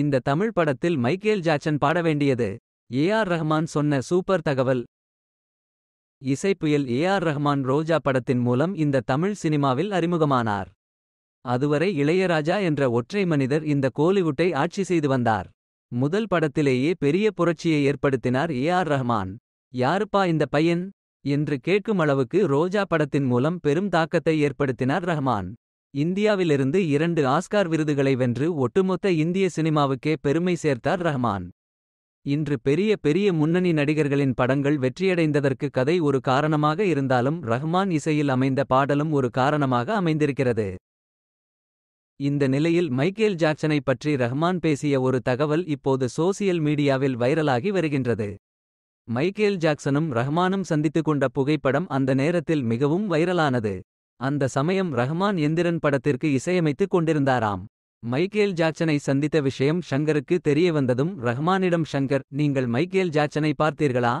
இந்த தமிழ் படத்தில் Michael Jackson பாட வேண்டியது ஏ ஆர் ரஹ்மான் சொன்ன சூப்பர் தகவல் இசைப்புயல் ஏ ஆர் ரஹ்மான் ரோஜா படத்தின் மூலம் இந்த தமிழ் சினிமாவில் அறிமுகமானார் அதுவரை இளையராஜா என்ற ஒற்றை மனிதர் இந்த கோலிவுட்டை ஆட்சி செய்து வந்தார் முதல் படத்திலேயே பெரிய புரட்சியை ஏற்படுத்தினார் ஏ ஆர் ரஹ்மான் யாருப்பா இந்த பையன் என்று கேட்கும் அளவுக்கு ரோஜா படத்தின் மூலம் பெரும் தாக்கத்தை ஏற்படுத்தினார் ரஹ்மான் இந்தியாவிலிருந்து இரண்டு ஆஸ்கார் விருதுகளை வென்று ஒட்டுமொத்த இந்திய சினிமாவுக்கே பெருமை சேர்த்தார் ரஹ்மான். இன்று பெரிய பெரிய முன்னணி நடிகர்களின் படங்கள் வெற்றியடைந்ததற்கு கதை ஒரு காரணமாக இருந்தாலும் ரஹ்மான் இசையில் அமைந்த பாடலும் ஒரு காரணமாக அமைந்திருக்கிறது. இந்த நிலையில் மைக்கேல் ஜாக்சனை பற்றி ரஹ்மான் பேசிய ஒரு தகவல் இப்போது சோசியல் மீடியாவில் வைரலாகி வருகின்றது. மைக்கேல் ஜாக்சனும் ரஹ்மானும் சந்தித்துக் கொண்ட புகைப்படம் அந்த நேரத்தில் மிகவும் வைரலானது. அந்த சமயம் ரஹ்மான் எந்திரன் படத்திற்கு இசையமைத்துக் கொண்டிருந்தாராம் மைக்கேல் ஜாக்சனை சந்தித்த விஷயம் ஷங்கருக்கு தெரிய வந்ததும் ரஹ்மானிடம் ஷங்கர் நீங்கள் மைக்கேல் ஜாக்சனை பார்த்தீர்களா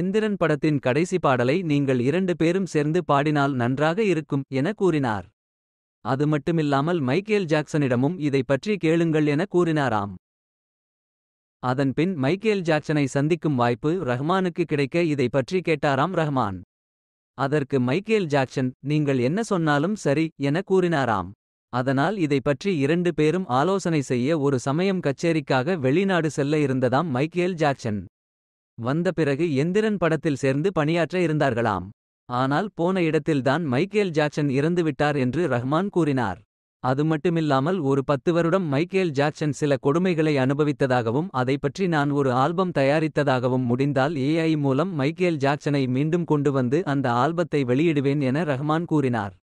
எந்திரன் படத்தின் கடைசி பாடலை நீங்கள் இரண்டு பேரும் சேர்ந்து பாடினால் நன்றாக இருக்கும் என கூறினார் அது மட்டுமில்லாமல் மைக்கேல் ஜாக்சனிடமும் இதை பற்றி கேளுங்கள் என கூறினாராம் அதன்பின் மைக்கேல் ஜாக்சனை சந்திக்கும் வாய்ப்பு ரஹ்மானுக்கு கிடைக்க இதை பற்றி கேட்டாராம் ரஹ்மான் அதற்கு மைக்கேல் ஜாக்சன் நீங்கள் என்ன சொன்னாலும் சரி என கூறினாராம் அதனால் இதை பற்றி இரண்டு பேரும் ஆலோசனை செய்ய ஒரு சமயம் கச்சேரிக்காக வெளிநாடு செல்ல இருந்ததாம் மைக்கேல் ஜாக்சன் வந்த பிறகு எந்திரன் படத்தில் சேர்ந்து பணியாற்ற இருந்தார்களாம் ஆனால் போன இடத்தில்தான் மைக்கேல் ஜாக்சன் இறந்துவிட்டார் என்று ரஹ்மான் கூறினார் அது மட்டுமில்லாமல் ஒரு பத்து வருடம் மைக்கேல் ஜாக்சன் சில கொடுமைகளை அனுபவித்ததாகவும் அதை பற்றி நான் ஒரு ஆல்பம் தயாரித்ததாகவும் முடிந்தால் ஏஐ மூலம் மைக்கேல் ஜாக்சனை மீண்டும் கொண்டு வந்து அந்த ஆல்பத்தை வெளியிடுவேன் என ரஹ்மான் கூறினார்.